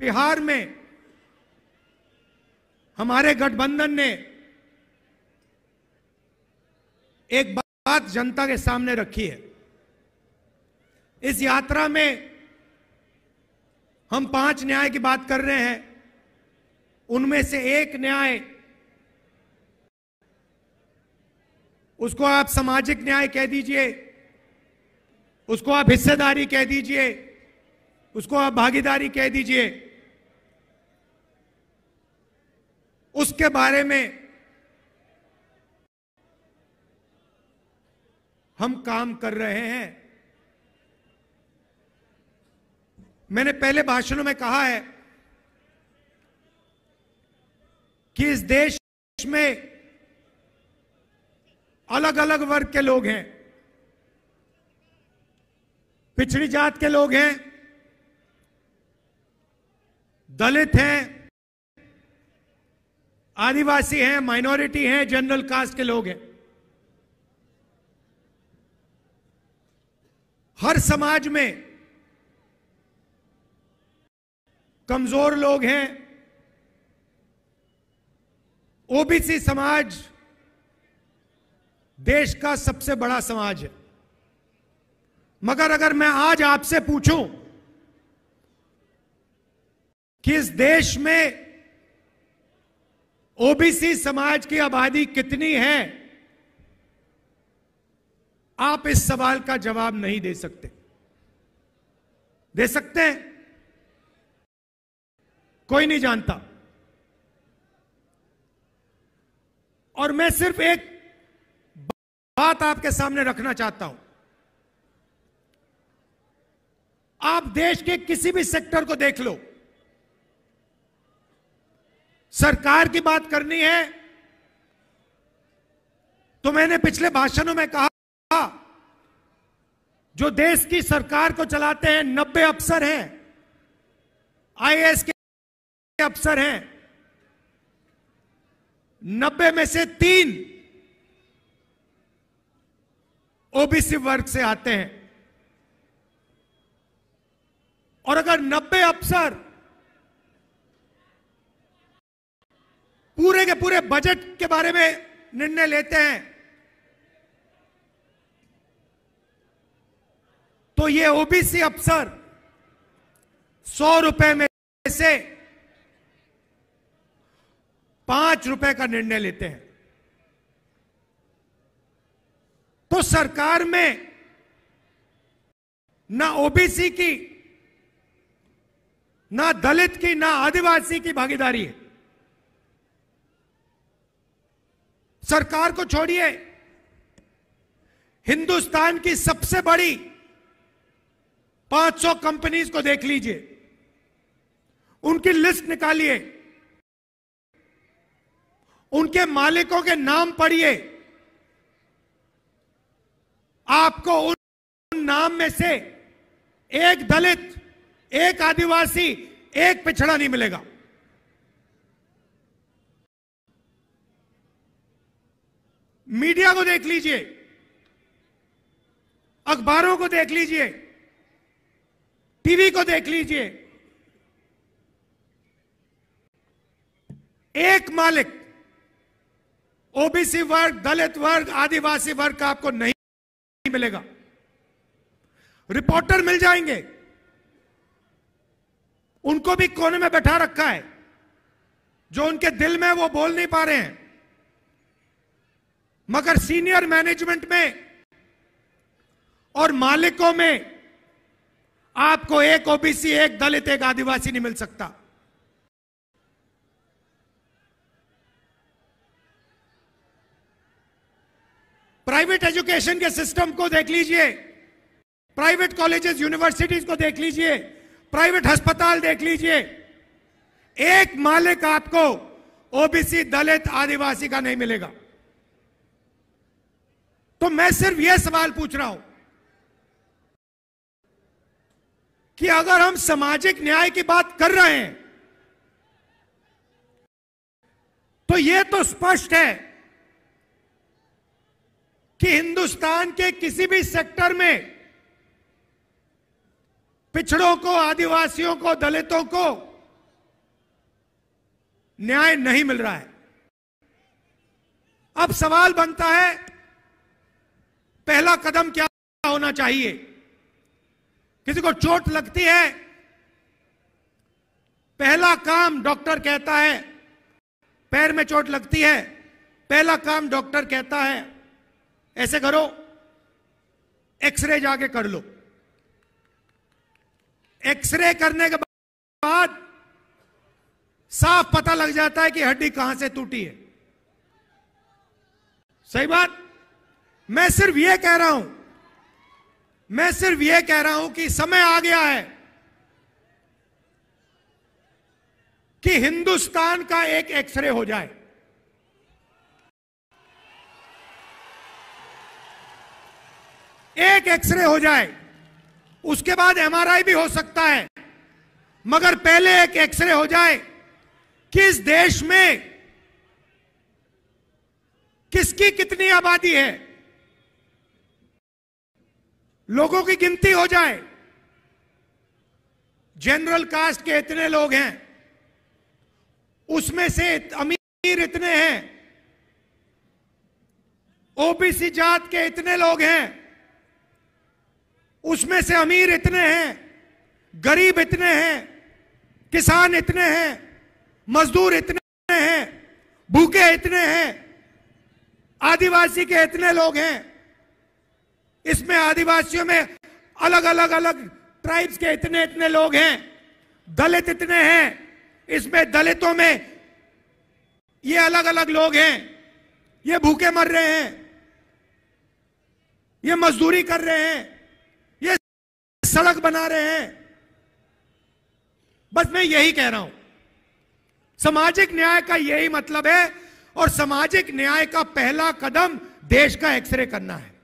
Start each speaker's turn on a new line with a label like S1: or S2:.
S1: बिहार में हमारे गठबंधन ने एक बात जनता के सामने रखी है इस यात्रा में हम पांच न्याय की बात कर रहे हैं उनमें से एक न्याय उसको आप सामाजिक न्याय कह दीजिए उसको आप हिस्सेदारी कह दीजिए उसको आप भागीदारी कह दीजिए उसके बारे में हम काम कर रहे हैं मैंने पहले भाषणों में कहा है कि इस देश में अलग अलग वर्ग के लोग हैं पिछड़ी जात के लोग हैं दलित हैं आदिवासी हैं माइनॉरिटी हैं जनरल कास्ट के लोग हैं हर समाज में कमजोर लोग हैं ओबीसी समाज देश का सबसे बड़ा समाज है मगर अगर मैं आज आपसे पूछूं कि इस देश में ओबीसी समाज की आबादी कितनी है आप इस सवाल का जवाब नहीं दे सकते दे सकते हैं कोई नहीं जानता और मैं सिर्फ एक बात आपके सामने रखना चाहता हूं आप देश के किसी भी सेक्टर को देख लो सरकार की बात करनी है तो मैंने पिछले भाषणों में कहा जो देश की सरकार को चलाते हैं नब्बे अफसर हैं आईएएस के अफसर हैं नब्बे में से तीन ओबीसी वर्ग से आते हैं और अगर नब्बे अफसर पूरे के पूरे बजट के बारे में निर्णय लेते हैं तो ये ओबीसी अफसर सौ रुपए में से पांच रुपए का निर्णय लेते हैं तो सरकार में ना ओबीसी की ना दलित की ना आदिवासी की भागीदारी है सरकार को छोड़िए हिंदुस्तान की सबसे बड़ी 500 कंपनीज को देख लीजिए उनकी लिस्ट निकालिए उनके मालिकों के नाम पढ़िए आपको उन नाम में से एक दलित एक आदिवासी एक पिछड़ा नहीं मिलेगा मीडिया को देख लीजिए अखबारों को देख लीजिए टीवी को देख लीजिए एक मालिक ओबीसी वर्ग दलित वर्ग आदिवासी वर्ग का आपको नहीं मिलेगा रिपोर्टर मिल जाएंगे उनको भी कोने में बैठा रखा है जो उनके दिल में वो बोल नहीं पा रहे हैं मगर सीनियर मैनेजमेंट में और मालिकों में आपको एक ओबीसी एक दलित एक आदिवासी नहीं मिल सकता प्राइवेट एजुकेशन के सिस्टम को देख लीजिए प्राइवेट कॉलेजेस यूनिवर्सिटीज को देख लीजिए प्राइवेट अस्पताल देख लीजिए एक मालिक आपको ओबीसी दलित आदिवासी का नहीं मिलेगा तो मैं सिर्फ यह सवाल पूछ रहा हूं कि अगर हम सामाजिक न्याय की बात कर रहे हैं तो यह तो स्पष्ट है कि हिंदुस्तान के किसी भी सेक्टर में पिछड़ों को आदिवासियों को दलितों को न्याय नहीं मिल रहा है अब सवाल बनता है पहला कदम क्या होना चाहिए किसी को चोट लगती है पहला काम डॉक्टर कहता है पैर में चोट लगती है पहला काम डॉक्टर कहता है ऐसे करो एक्सरे जाके कर लो एक्सरे करने के बाद साफ पता लग जाता है कि हड्डी कहां से टूटी है सही बात मैं सिर्फ यह कह रहा हूं मैं सिर्फ यह कह रहा हूं कि समय आ गया है कि हिंदुस्तान का एक एक्सरे हो जाए एक एक्सरे हो जाए उसके बाद एमआरआई भी हो सकता है मगर पहले एक एक्सरे हो जाए किस देश में किसकी कितनी आबादी है लोगों की गिनती हो जाए जनरल कास्ट के इतने लोग हैं उसमें से अमीर इतने हैं ओबीसी जात के इतने लोग हैं उसमें से अमीर इतने हैं गरीब इतने हैं किसान इतने हैं मजदूर इतने हैं भूखे इतने हैं आदिवासी के इतने लोग हैं इसमें आदिवासियों में अलग अलग अलग ट्राइब्स के इतने इतने लोग हैं दलित इतने हैं इसमें दलितों में ये अलग अलग लोग हैं ये भूखे मर रहे हैं ये मजदूरी कर रहे हैं ये सड़क बना रहे हैं बस मैं यही कह रहा हूं सामाजिक न्याय का यही मतलब है और सामाजिक न्याय का पहला कदम देश का एक्सरे करना है